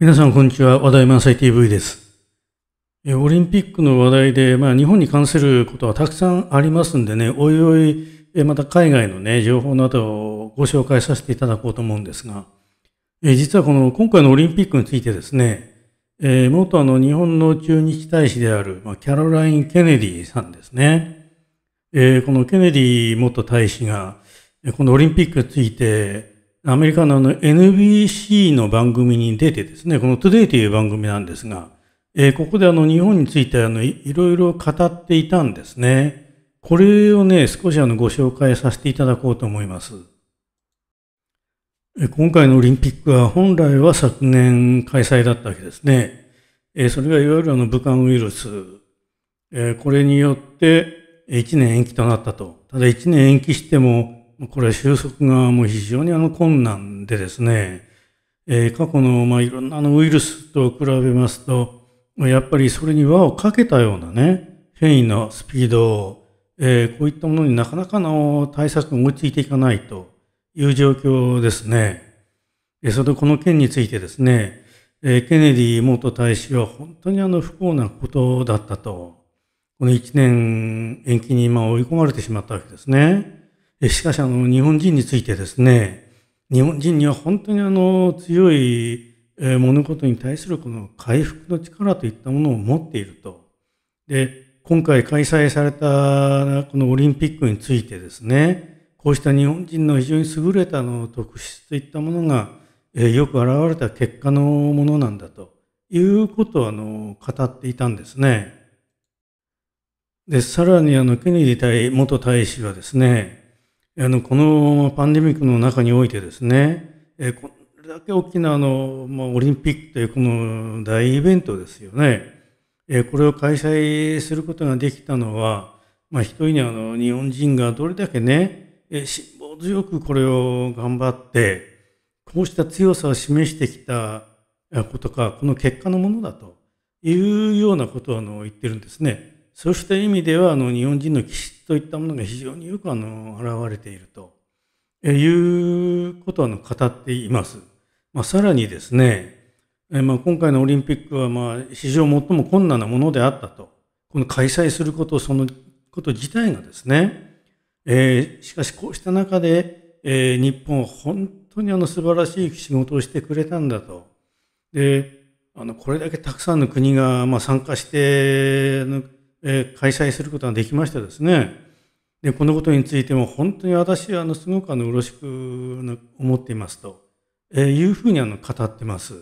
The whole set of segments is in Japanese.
皆さん、こんにちは。話題満載 TV です。オリンピックの話題で、まあ、日本に関することはたくさんありますんでね、おいおい、また海外の、ね、情報などをご紹介させていただこうと思うんですが、実はこの今回のオリンピックについてですね、え元あの日本の駐日大使である、まキャロライン・ケネディさんですね、えこのケネディ元大使が、このオリンピックについて、アメリカのあの NBC の番組に出てですね、この Today という番組なんですが、えー、ここであの日本についてあのいろいろ語っていたんですね。これをね、少しあのご紹介させていただこうと思います。今回のオリンピックは本来は昨年開催だったわけですね。えそれがいわゆるあの武漢ウイルス。えこれによって1年延期となったと。ただ1年延期してもこれは収束がもう非常にあの困難でですね、えー、過去のまあいろんなあのウイルスと比べますと、やっぱりそれに輪をかけたようなね、変異のスピードを、えー、こういったものになかなかの対策が追いついていかないという状況ですね。それでこの件についてですね、えー、ケネディ元大使は本当にあの不幸なことだったと、この1年延期に今追い込まれてしまったわけですね。しかしあの、日本人についてですね、日本人には本当にあの、強い物事に対するこの回復の力といったものを持っていると。で、今回開催されたこのオリンピックについてですね、こうした日本人の非常に優れたの特質といったものが、えよく現れた結果のものなんだということをあの語っていたんですね。で、さらにあのケネディ大元大使はですね、あのこのパンデミックの中においてですね、えこれだけ大きなあの、まあ、オリンピックというこの大イベントですよね、えこれを開催することができたのは、まあ、一人にあの日本人がどれだけね、え辛抱強くこれを頑張って、こうした強さを示してきたことか、この結果のものだというようなことをあの言ってるんですね。そうした意味ではあの日本人の気質といったものが非常によくあの現れているということをあの語っています。まあ、さらにですね、えまあ、今回のオリンピックはまあ史上最も困難なものであったと、この開催することそのこと自体がですね、えー、しかしこうした中で、えー、日本は本当にあの素晴らしい仕事をしてくれたんだと。であのこれだけたくさんの国がまあ参加してえ開催することができましてですね、でこのことについても本当に私、あのすごくあのよろしく思っていますと、えいうふうにあの語ってます。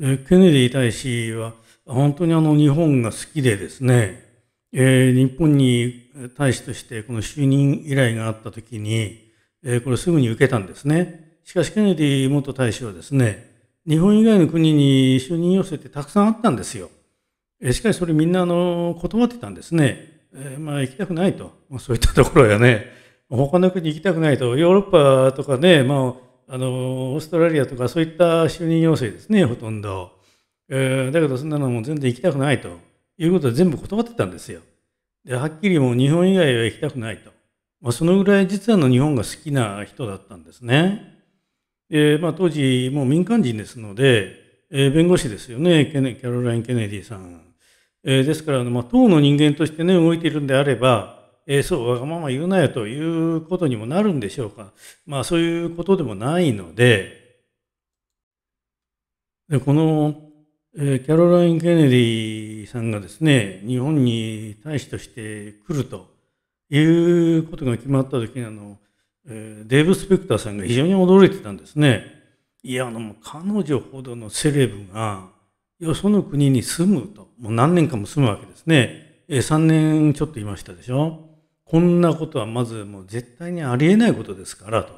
えケネディ大使は本当にあの日本が好きでですね、え日本に大使としてこの就任依頼があった時に、えこれすぐに受けたんですね。しかしケネディ元大使はですね、日本以外の国に就任要請ってたくさんあったんですよ。えしかしそれみんなあの断ってたんですね。えー、まあ行きたくないと。まあ、そういったところやね、他の国行きたくないと。ヨーロッパとかね、まあ、あの、オーストラリアとかそういった就任要請ですね、ほとんど。えー、だけどそんなのも全然行きたくないということで全部断ってたんですよ。で、はっきりもう日本以外は行きたくないと。まあ、そのぐらい実はの日本が好きな人だったんですね。え、まあ当時もう民間人ですので、えー、弁護士ですよね、キャロライン・ケネディさんえー、ですから、まあ、党の人間としてね、動いているんであれば、えー、そう、わがまま言うなよということにもなるんでしょうか。まあ、そういうことでもないので、でこの、えー、キャロライン・ケネディさんがですね、日本に大使として来るということが決まった時に、あの、えー、デーブ・スペクターさんが非常に驚いてたんですね。いや、あの、彼女ほどのセレブが、よその国に住むと、もう何年かも住むわけですね。え3年ちょっといましたでしょ。こんなことはまずもう絶対にありえないことですからと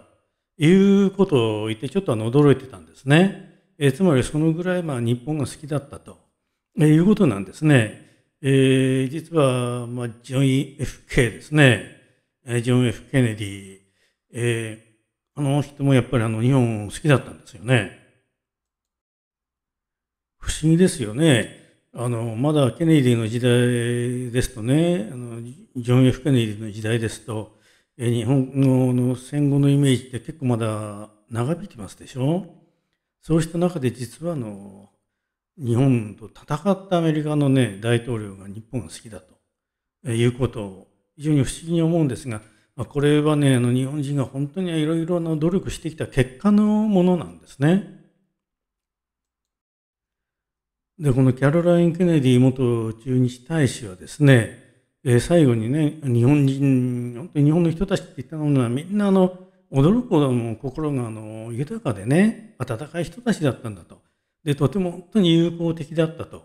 いうことを言ってちょっとあの驚いてたんですね。えつまりそのぐらいまあ日本が好きだったと、えいうことなんですね。えー、実は、まあ、ジョン・ F・ K ですね。えジョン・ F・ ケネディ、えー、あの人もやっぱりあの日本好きだったんですよね。思議ですよね。あの、まだケネディの時代ですとね、あのジョン・ F・ ケネディの時代ですと、え日本の戦後のイメージって結構まだ長引きますでしょそうした中で実はあの、日本と戦ったアメリカのね、大統領が日本が好きだということを非常に不思議に思うんですが、まあ、これはね、あの日本人が本当にいろいろな努力してきた結果のものなんですね。で、このキャロライン・ケネディ元駐日大使はですね、えー、最後にね、日本人、本当に日本の人たちって言ったのは、みんなあの、驚くほどの心があの豊かでね、温かい人たちだったんだと。で、とても本当に友好的だったと。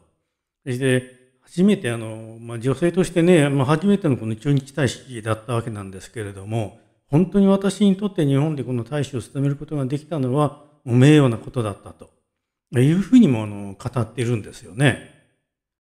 そして、初めてあの、まあ、女性としてね、まあ、初めてのこの中日大使だったわけなんですけれども、本当に私にとって日本でこの大使を務めることができたのは、もう名誉なことだったと。いうふうにもあの語っているんですよね。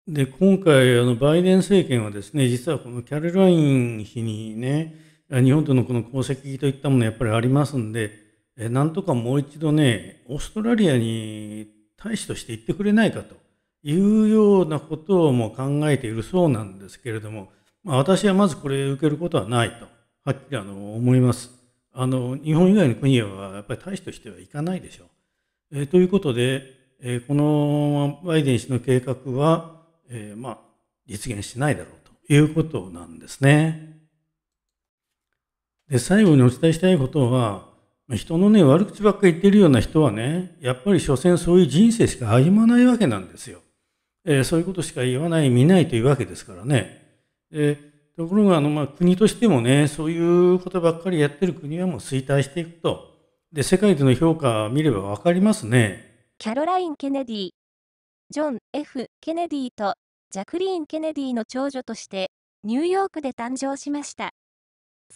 で、今回、あの、バイデン政権はですね、実はこのキャロライン妃にね、日本とのこの功績といったものやっぱりありますんで、えなんとかもう一度ね、オーストラリアに大使として行ってくれないかというようなことをもう考えているそうなんですけれども、まあ、私はまずこれ受けることはないと、はっきりあの思います。あの、日本以外の国はやっぱり大使としては行かないでしょう。えー、ということで、えー、このバイデン氏の計画は、えー、まあ、実現しないだろうということなんですね。で、最後にお伝えしたいことは、人のね、悪口ばっか言ってるような人はね、やっぱり所詮そういう人生しか歩まないわけなんですよ。えそういうことしか言わない、見ないというわけですからね。えところが、あの、まあ、国としてもね、そういうことばっかりやってる国はもう衰退していくと。で、世界での評価を見ればわかりますね。キャロライン・ケネディ、ジョン・ F・ ケネディとジャクリーン・ケネディの長女としてニューヨークで誕生しました。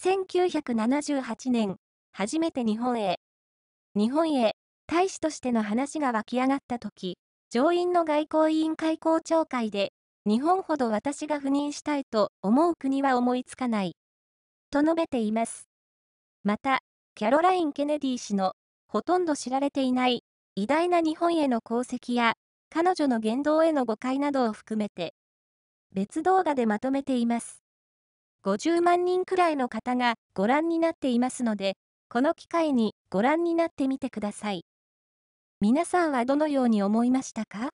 1978年、初めて日本へ。日本へ大使としての話が湧き上がった時、上院の外交委員会公聴会で、日本ほど私が赴任したいと思う国は思いつかない。と述べています。また、キャロライン・ケネディ氏のほとんど知られていない偉大な日本への功績や彼女の言動への誤解などを含めて別動画でまとめています。50万人くらいの方がご覧になっていますので、この機会にご覧になってみてください。皆さんはどのように思いましたか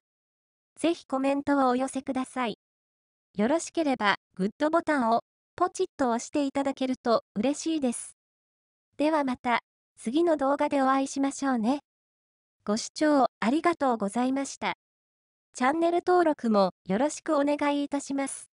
ぜひコメントをお寄せください。よろしければグッドボタンをポチッと押していただけると嬉しいです。ではまた、次の動画でお会いしましょうね。ご視聴ありがとうございました。チャンネル登録もよろしくお願いいたします。